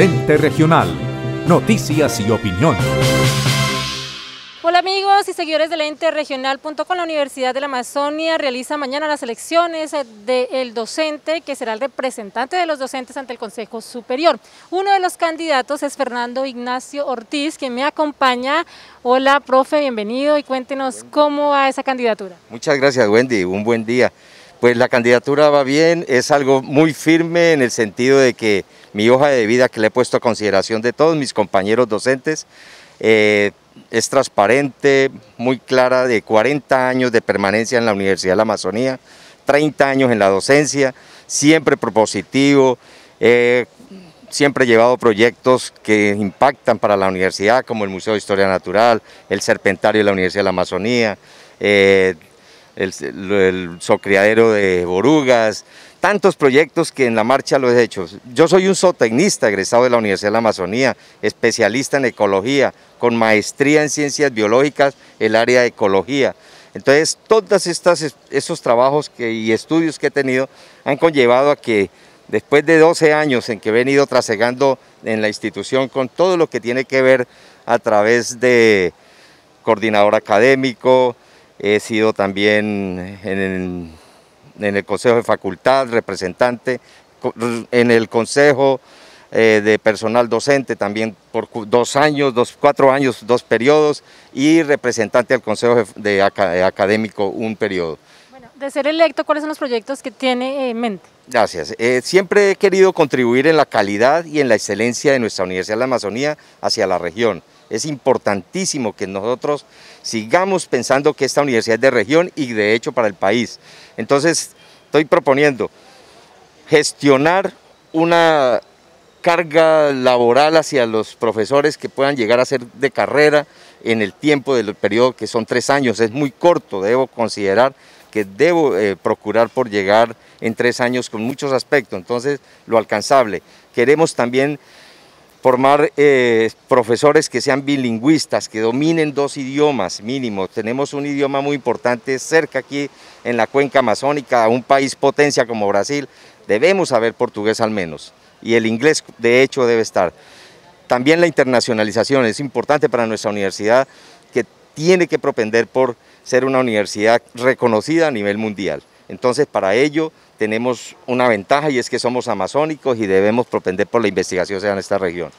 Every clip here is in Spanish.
Ente Regional. Noticias y opinión. Hola amigos y seguidores del ente regional. Punto con la Universidad de la Amazonia realiza mañana las elecciones del docente que será el representante de los docentes ante el Consejo Superior. Uno de los candidatos es Fernando Ignacio Ortiz, quien me acompaña. Hola, profe, bienvenido y cuéntenos cómo va esa candidatura. Muchas gracias, Wendy. Un buen día. Pues la candidatura va bien, es algo muy firme en el sentido de que mi hoja de vida que le he puesto a consideración de todos mis compañeros docentes eh, es transparente, muy clara de 40 años de permanencia en la Universidad de la Amazonía, 30 años en la docencia, siempre propositivo, eh, siempre he llevado proyectos que impactan para la universidad como el Museo de Historia Natural, el Serpentario de la Universidad de la Amazonía, eh, el, el socriadero de borugas, tantos proyectos que en la marcha los he hecho. Yo soy un zootecnista egresado de la Universidad de la Amazonía, especialista en ecología, con maestría en ciencias biológicas, el área de ecología. Entonces, todos estos trabajos y estudios que he tenido han conllevado a que después de 12 años en que he venido trasegando en la institución con todo lo que tiene que ver a través de coordinador académico, He sido también en el, Consejo de Facultad, representante, en el Consejo eh, de Personal Docente también por dos años, cuatro años, dos periodos, y representante al Consejo de, Académico un periodo. Bueno, de ser electo, ¿cuáles son los proyectos que tiene en mente? Gracias. Eh, siempre he querido contribuir en la calidad y en la excelencia de nuestra Universidad de la Amazonía hacia la región. Es importantísimo que nosotros sigamos pensando que esta universidad es de región y de hecho para el país. Entonces, estoy proponiendo gestionar una carga laboral hacia los profesores que puedan llegar a ser de carrera en el tiempo del periodo que son tres años, es muy corto, debo considerar que debo eh, procurar por llegar en tres años con muchos aspectos, entonces lo alcanzable. Queremos también formar eh, profesores que sean bilingüistas, que dominen dos idiomas mínimo. Tenemos un idioma muy importante cerca aquí en la cuenca amazónica, un país potencia como Brasil, debemos saber portugués al menos y el inglés de hecho debe estar. También la internacionalización es importante para nuestra universidad que tiene que propender por ser una universidad reconocida a nivel mundial. Entonces para ello tenemos una ventaja y es que somos amazónicos y debemos propender por la investigación sea en esta región.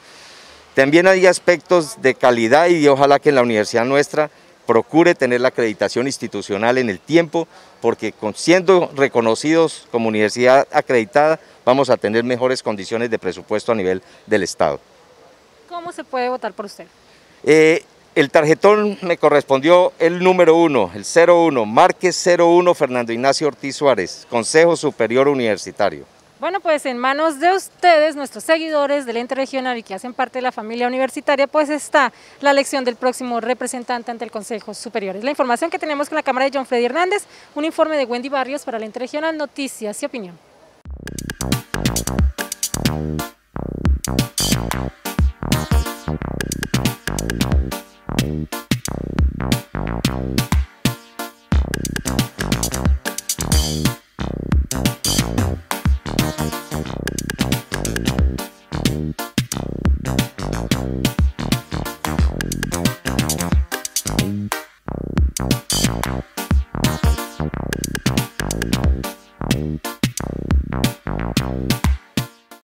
También hay aspectos de calidad y ojalá que la universidad nuestra procure tener la acreditación institucional en el tiempo, porque siendo reconocidos como universidad acreditada, vamos a tener mejores condiciones de presupuesto a nivel del Estado. ¿Cómo se puede votar por usted? Eh, el tarjetón me correspondió el número 1, el 01, Márquez 01, Fernando Ignacio Ortiz Suárez, Consejo Superior Universitario. Bueno, pues en manos de ustedes, nuestros seguidores del ente regional y que hacen parte de la familia universitaria, pues está la elección del próximo representante ante el Consejo Superior. Es la información que tenemos con la Cámara de John Freddy Hernández, un informe de Wendy Barrios para el ente regional, noticias y opinión.